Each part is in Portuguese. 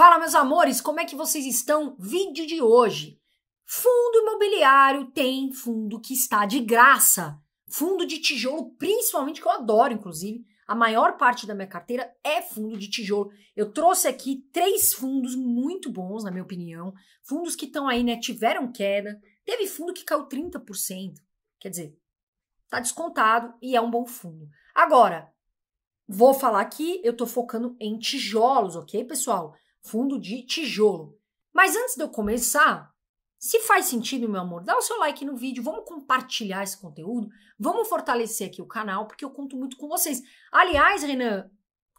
Fala, meus amores, como é que vocês estão? Vídeo de hoje. Fundo imobiliário tem fundo que está de graça. Fundo de tijolo, principalmente, que eu adoro, inclusive. A maior parte da minha carteira é fundo de tijolo. Eu trouxe aqui três fundos muito bons, na minha opinião. Fundos que estão aí, né? Tiveram queda. Teve fundo que caiu 30%. Quer dizer, tá descontado e é um bom fundo. Agora, vou falar aqui, eu tô focando em tijolos, ok, pessoal? fundo de tijolo. Mas antes de eu começar, se faz sentido, meu amor, dá o seu like no vídeo, vamos compartilhar esse conteúdo, vamos fortalecer aqui o canal, porque eu conto muito com vocês. Aliás, Renan,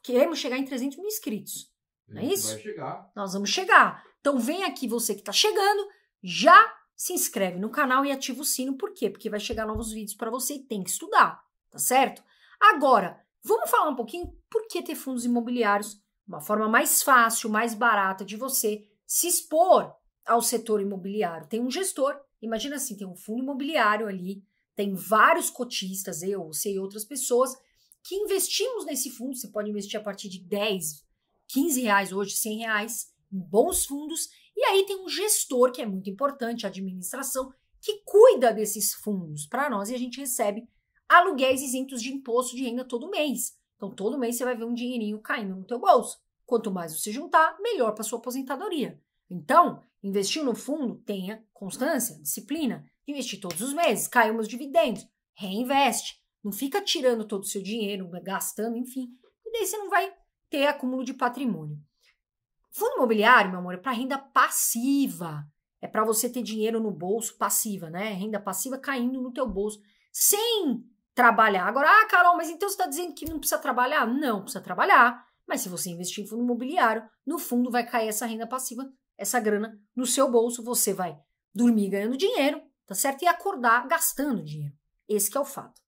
queremos chegar em 300 mil inscritos, não é isso? Vai chegar. Nós vamos chegar. Então vem aqui você que está chegando, já se inscreve no canal e ativa o sino, por quê? Porque vai chegar novos vídeos para você e tem que estudar, tá certo? Agora, vamos falar um pouquinho por que ter fundos imobiliários uma forma mais fácil, mais barata de você se expor ao setor imobiliário. Tem um gestor, imagina assim, tem um fundo imobiliário ali, tem vários cotistas, eu, você e outras pessoas, que investimos nesse fundo. Você pode investir a partir de 10, 15 reais hoje, 100 reais, em bons fundos. E aí tem um gestor, que é muito importante, a administração, que cuida desses fundos para nós e a gente recebe aluguéis isentos de imposto de renda todo mês. Então, todo mês você vai ver um dinheirinho caindo no teu bolso. Quanto mais você juntar, melhor para sua aposentadoria. Então, investir no fundo, tenha constância, disciplina. Investir todos os meses, caiu meus dividendos, reinveste. Não fica tirando todo o seu dinheiro, né, gastando, enfim. E daí você não vai ter acúmulo de patrimônio. Fundo imobiliário, meu amor, é para renda passiva. É para você ter dinheiro no bolso passiva, né? Renda passiva caindo no teu bolso, sem trabalhar. Agora, ah, Carol, mas então você está dizendo que não precisa trabalhar? Não, precisa trabalhar. Mas se você investir em fundo imobiliário, no fundo vai cair essa renda passiva, essa grana no seu bolso, você vai dormir ganhando dinheiro, tá certo? E acordar gastando dinheiro. Esse é o fato.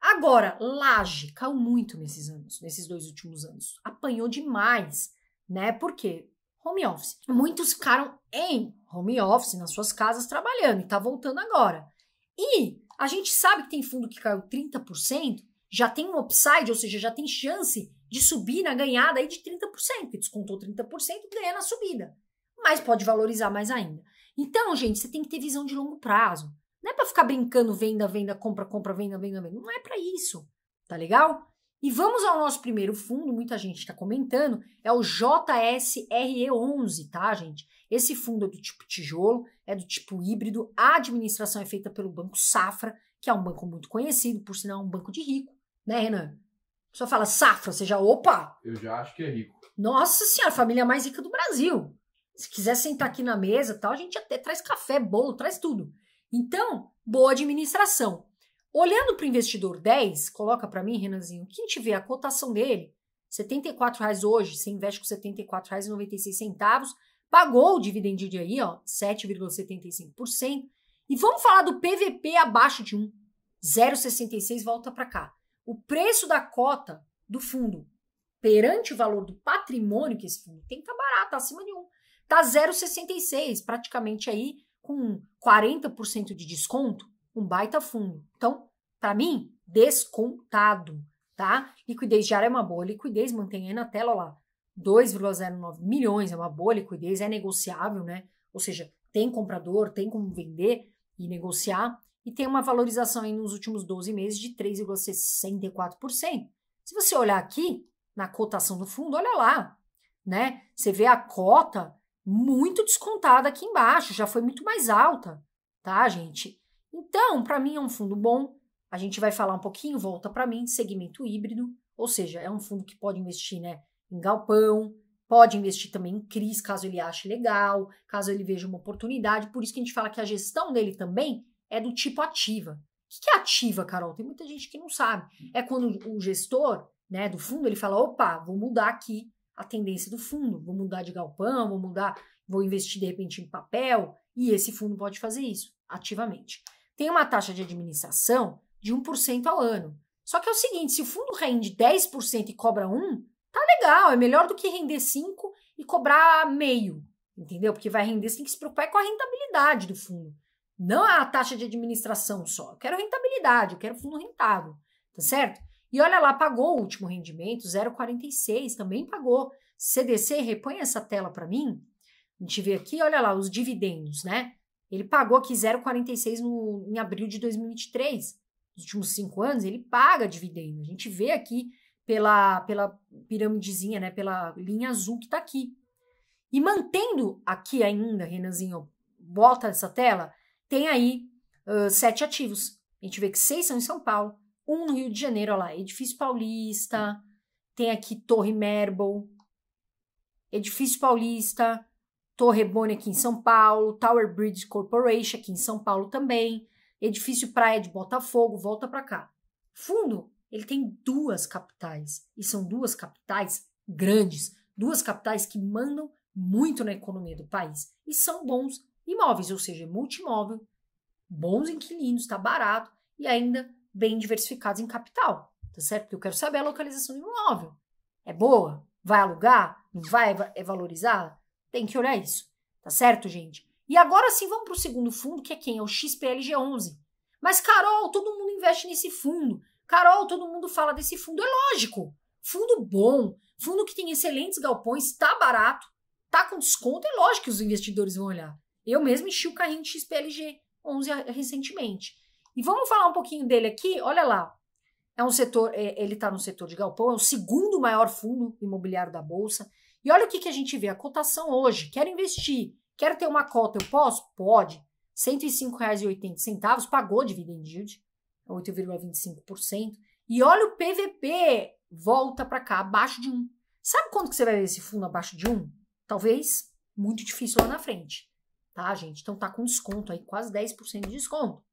Agora, laje caiu muito nesses anos, nesses dois últimos anos. Apanhou demais, né? Porque home office. Muitos ficaram em home office, nas suas casas, trabalhando e tá voltando agora. E a gente sabe que tem fundo que caiu 30%, já tem um upside, ou seja, já tem chance de subir na ganhada aí de 30%, que descontou 30%, ganha na subida. Mas pode valorizar mais ainda. Então, gente, você tem que ter visão de longo prazo. Não é para ficar brincando venda, venda, compra, compra, venda, venda, venda. Não é para isso. Tá legal? E vamos ao nosso primeiro fundo, muita gente está comentando, é o JSRE11, tá, gente? Esse fundo é do tipo tijolo, é do tipo híbrido, a administração é feita pelo Banco Safra, que é um banco muito conhecido, por sinal, um banco de rico, né, Renan? Só fala Safra, você já, opa! Eu já acho que é rico. Nossa senhora, família mais rica do Brasil. Se quiser sentar aqui na mesa tal, a gente até traz café, bolo, traz tudo. Então, boa administração. Olhando para o investidor 10, coloca para mim, Renanzinho, quem tiver a cotação dele, R$ reais hoje, você investe com R$ 74,96, pagou o dividendinho aí, 7,75%. E vamos falar do PVP abaixo de 1. 0,66 volta para cá. O preço da cota do fundo perante o valor do patrimônio que esse fundo tem está barato, tá acima de 1. Está 0,66, praticamente aí com 40% de desconto um baita fundo. Então, para mim, descontado, tá? Liquidez diária é uma boa, liquidez mantém aí na tela, lá, 2,09 milhões é uma boa liquidez, é negociável, né? Ou seja, tem comprador, tem como vender e negociar, e tem uma valorização aí nos últimos 12 meses de 3,64%. Se você olhar aqui na cotação do fundo, olha lá, né? Você vê a cota muito descontada aqui embaixo, já foi muito mais alta, tá, gente? Então, para mim é um fundo bom. A gente vai falar um pouquinho, volta para mim, segmento híbrido, ou seja, é um fundo que pode investir né, em galpão, pode investir também em CRIs, caso ele ache legal, caso ele veja uma oportunidade. Por isso que a gente fala que a gestão dele também é do tipo ativa. O que é ativa, Carol? Tem muita gente que não sabe. É quando o gestor né, do fundo ele fala: opa, vou mudar aqui a tendência do fundo, vou mudar de galpão, vou mudar, vou investir de repente em papel, e esse fundo pode fazer isso ativamente tem uma taxa de administração de 1% ao ano. Só que é o seguinte, se o fundo rende 10% e cobra 1, tá legal, é melhor do que render 5 e cobrar meio, entendeu? Porque vai render, você tem que se preocupar é com a rentabilidade do fundo. Não a taxa de administração só. Eu quero rentabilidade, eu quero fundo rentável, tá certo? E olha lá, pagou o último rendimento, 0,46, também pagou. CDC, repõe essa tela para mim. A gente vê aqui, olha lá, os dividendos, né? Ele pagou aqui 0,46 no, em abril de 2023. Nos últimos cinco anos, ele paga dividendo. A gente vê aqui pela, pela piramidezinha, né? Pela linha azul que está aqui. E mantendo aqui ainda, Renanzinho, bota essa tela, tem aí uh, sete ativos. A gente vê que seis são em São Paulo, um no Rio de Janeiro, olha lá, Edifício Paulista, tem aqui Torre Merbel, Edifício Paulista, Torre Boni aqui em São Paulo, Tower Bridge Corporation aqui em São Paulo também, edifício Praia de Botafogo, volta para cá. Fundo, ele tem duas capitais e são duas capitais grandes, duas capitais que mandam muito na economia do país e são bons imóveis, ou seja, multimóvel, bons inquilinos, está barato e ainda bem diversificados em capital, tá certo? Porque eu quero saber a localização do imóvel. É boa? Vai alugar? vai? É valorizada? Tem que olhar isso, tá certo, gente? E agora sim vamos para o segundo fundo, que é quem? É o XPLG11. Mas, Carol, todo mundo investe nesse fundo. Carol, todo mundo fala desse fundo. É lógico. Fundo bom, fundo que tem excelentes galpões, está barato, está com desconto. É lógico que os investidores vão olhar. Eu mesmo enchi o carrinho de XPLG 11 recentemente. E vamos falar um pouquinho dele aqui. Olha lá. É um setor, é, ele está no setor de galpão, é o segundo maior fundo imobiliário da Bolsa. E olha o que, que a gente vê, a cotação hoje, quero investir, quero ter uma cota, eu posso? Pode. R$ 105,80, pagou dividend yield, 8,25%. É e olha o PVP, volta para cá, abaixo de 1. Sabe quando que você vai ver esse fundo abaixo de 1? Talvez muito difícil lá na frente, tá, gente? Então tá com desconto aí, quase 10% de desconto.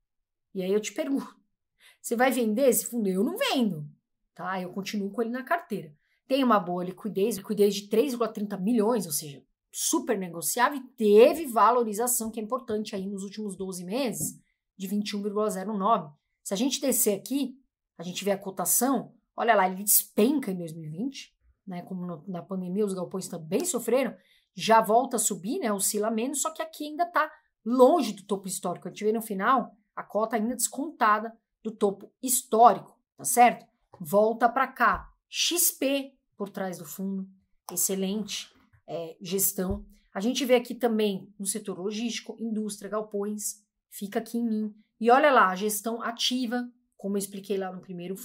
E aí eu te pergunto, você vai vender esse fundo? Eu não vendo, tá? Eu continuo com ele na carteira tem uma boa liquidez, liquidez de 3,30 milhões, ou seja, super negociável e teve valorização que é importante aí nos últimos 12 meses de 21,09. Se a gente descer aqui, a gente vê a cotação, olha lá, ele despenca em 2020, né? Como no, na pandemia os galpões também sofreram, já volta a subir, né? Oscila menos, só que aqui ainda está longe do topo histórico. A gente vê no final a cota ainda descontada do topo histórico, tá certo? Volta para cá. XP por trás do fundo, excelente é, gestão. A gente vê aqui também no setor logístico, indústria, galpões, fica aqui em mim. E olha lá, a gestão ativa, como eu expliquei lá no primeiro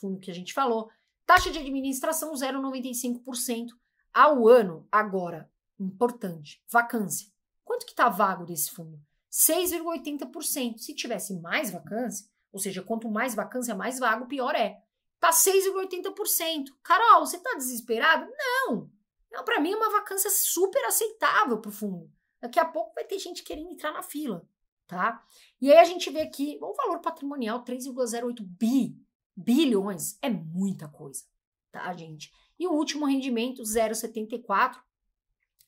fundo que a gente falou, taxa de administração 0,95% ao ano. Agora, importante, vacância. Quanto que está vago desse fundo? 6,80%. Se tivesse mais vacância, ou seja, quanto mais vacância, mais vago, pior é. Tá 6,80%. Carol, você tá desesperado? Não. Não, para mim é uma vacância super aceitável pro fundo. Daqui a pouco vai ter gente querendo entrar na fila, tá? E aí a gente vê aqui o valor patrimonial 3,08 bi, bilhões, é muita coisa, tá, gente? E o último rendimento 0,74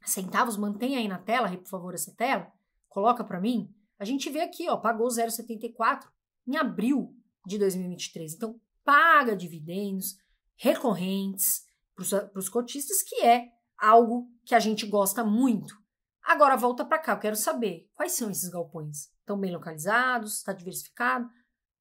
centavos, mantém aí na tela, por favor, essa tela. Coloca para mim. A gente vê aqui, ó, pagou 0,74 em abril de 2023. Então, paga dividendos recorrentes para os cotistas, que é algo que a gente gosta muito. Agora volta para cá, eu quero saber quais são esses galpões. Estão bem localizados? Está diversificado?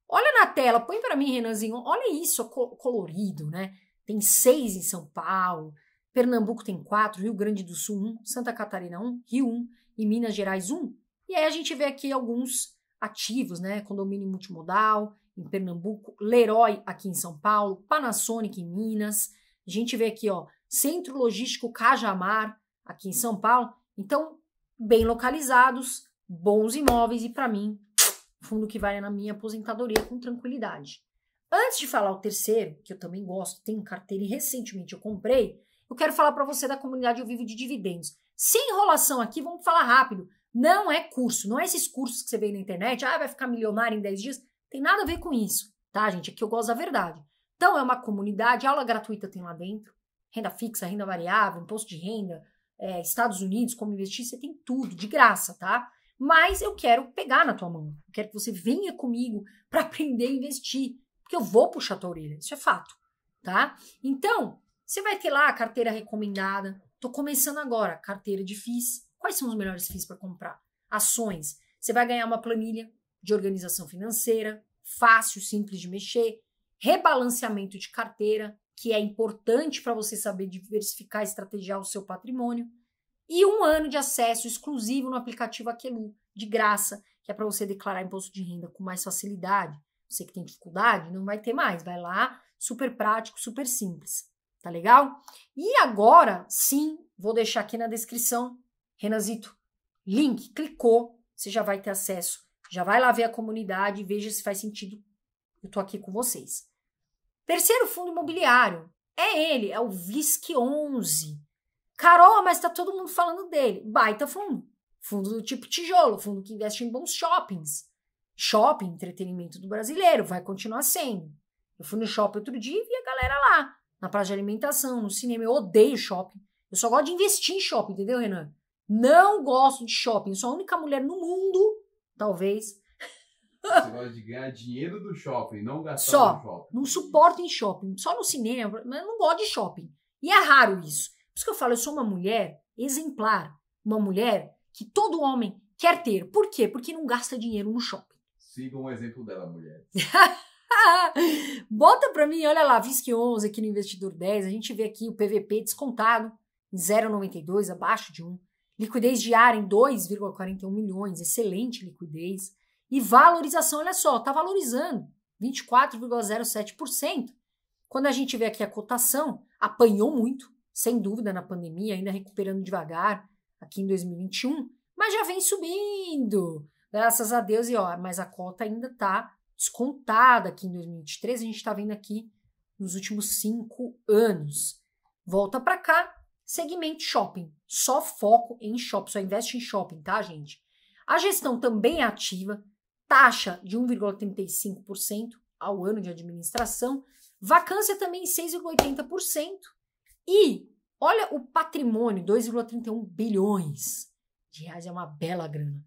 Olha na tela, põe para mim, Renanzinho, olha isso, é colorido, né? Tem seis em São Paulo, Pernambuco tem quatro, Rio Grande do Sul um, Santa Catarina um, Rio um e Minas Gerais um. E aí a gente vê aqui alguns ativos, né? Condomínio multimodal, em Pernambuco, Leroy aqui em São Paulo, Panasonic em Minas. A gente vê aqui, ó, Centro Logístico Cajamar aqui em São Paulo. Então, bem localizados, bons imóveis e para mim, fundo que vai na minha aposentadoria com tranquilidade. Antes de falar o terceiro, que eu também gosto, tenho carteira e recentemente eu comprei, eu quero falar para você da comunidade Eu Vivo de Dividendos. Sem enrolação aqui, vamos falar rápido. Não é curso, não é esses cursos que você vê na internet, ah, vai ficar milionário em 10 dias. Tem nada a ver com isso, tá, gente? Aqui é eu gosto da verdade. Então, é uma comunidade, aula gratuita tem lá dentro. Renda fixa, renda variável, imposto de renda, é, Estados Unidos, como investir, você tem tudo, de graça, tá? Mas eu quero pegar na tua mão. Eu quero que você venha comigo para aprender a investir. Porque eu vou puxar tua orelha, isso é fato, tá? Então, você vai ter lá a carteira recomendada. Tô começando agora, carteira de FIIs. Quais são os melhores FIIs para comprar? Ações. Você vai ganhar uma planilha de organização financeira, fácil, simples de mexer, rebalanceamento de carteira, que é importante para você saber diversificar e estrategiar o seu patrimônio, e um ano de acesso exclusivo no aplicativo Aquelu, de graça, que é para você declarar imposto de renda com mais facilidade. Você que tem dificuldade, não vai ter mais, vai lá, super prático, super simples. Tá legal? E agora, sim, vou deixar aqui na descrição, Renazito, link, clicou, você já vai ter acesso já vai lá ver a comunidade e veja se faz sentido. Eu estou aqui com vocês. Terceiro fundo imobiliário. É ele, é o VISC 11. Carol, mas está todo mundo falando dele. Baita fundo. Fundo do tipo tijolo, fundo que investe em bons shoppings. Shopping, entretenimento do brasileiro, vai continuar sendo. Eu fui no shopping outro dia e vi a galera lá, na praça de alimentação, no cinema. Eu odeio shopping. Eu só gosto de investir em shopping, entendeu, Renan? Não gosto de shopping. sou a única mulher no mundo talvez. Você gosta de ganhar dinheiro do shopping, não gastar só, no shopping. Só. Não suporto em shopping, só no cinema, mas não gosto de shopping. E é raro isso. Por isso que eu falo, eu sou uma mulher exemplar, uma mulher que todo homem quer ter. Por quê? Porque não gasta dinheiro no shopping. Siga um exemplo dela, mulher. Bota pra mim, olha lá, Visque 11 aqui no Investidor 10, a gente vê aqui o PVP descontado 0,92, abaixo de 1 liquidez diária em 2,41 milhões, excelente liquidez. E valorização, olha só, está valorizando 24,07%. Quando a gente vê aqui a cotação, apanhou muito, sem dúvida, na pandemia, ainda recuperando devagar aqui em 2021, mas já vem subindo, graças a Deus. E ó, mas a cota ainda está descontada aqui em 2023, a gente está vendo aqui nos últimos cinco anos. Volta para cá, segmento shopping. Só foco em shopping, só investe em shopping, tá, gente? A gestão também é ativa, taxa de 1,35% ao ano de administração, vacância também 6,80%. E olha o patrimônio, 2,31 bilhões de reais, é uma bela grana.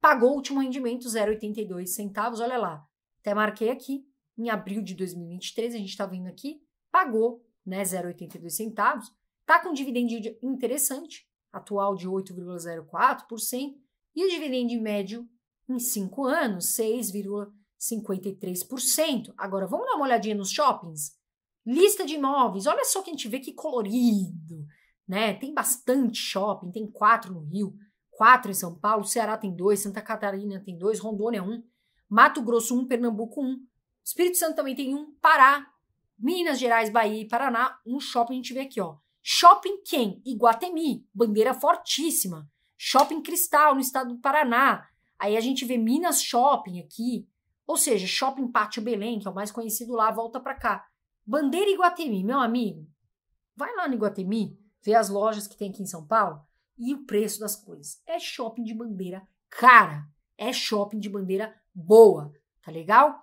Pagou o último rendimento, 0,82 centavos, olha lá. Até marquei aqui, em abril de 2023, a gente está vendo aqui, pagou né, 0,82 centavos. Está com um dividendo interessante, atual de 8,04%, e o dividendo médio em 5 anos, 6,53%. Agora, vamos dar uma olhadinha nos shoppings? Lista de imóveis, olha só que a gente vê que colorido, né? Tem bastante shopping, tem quatro no Rio, quatro em São Paulo, Ceará tem dois, Santa Catarina tem dois, Rondônia um, Mato Grosso um, Pernambuco um, Espírito Santo também tem um, Pará, Minas Gerais, Bahia e Paraná, um shopping a gente vê aqui, ó. Shopping Quem, Iguatemi, bandeira fortíssima. Shopping Cristal, no estado do Paraná. Aí a gente vê Minas Shopping aqui. Ou seja, Shopping Pátio Belém, que é o mais conhecido lá, volta para cá. Bandeira Iguatemi, meu amigo. Vai lá no Iguatemi, vê as lojas que tem aqui em São Paulo e o preço das coisas. É shopping de bandeira cara. É shopping de bandeira boa, tá legal?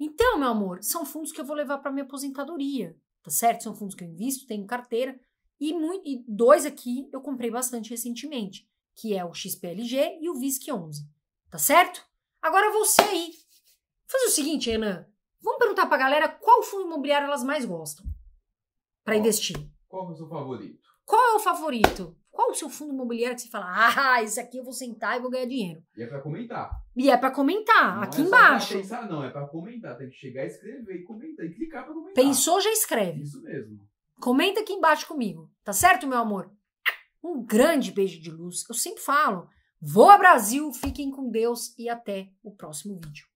Então, meu amor, são fundos que eu vou levar para minha aposentadoria, tá certo? São fundos que eu invisto, tenho carteira e, muito, e dois aqui eu comprei bastante recentemente, que é o XPLG e o VISC 11. Tá certo? Agora você aí. Faz o seguinte, Renan. Vamos perguntar pra galera qual fundo imobiliário elas mais gostam para investir. Qual é o seu favorito? Qual é o favorito? Qual é o seu fundo imobiliário que você fala, ah, esse aqui eu vou sentar e vou ganhar dinheiro? E é para comentar. E é para comentar, não aqui é embaixo. Não é pensar, não, é para comentar. Tem que chegar, escrever e comentar, e clicar para comentar. Pensou, já escreve. Isso mesmo. Comenta aqui embaixo comigo, tá certo, meu amor? Um grande beijo de luz. Eu sempre falo. Vou ao Brasil, fiquem com Deus e até o próximo vídeo.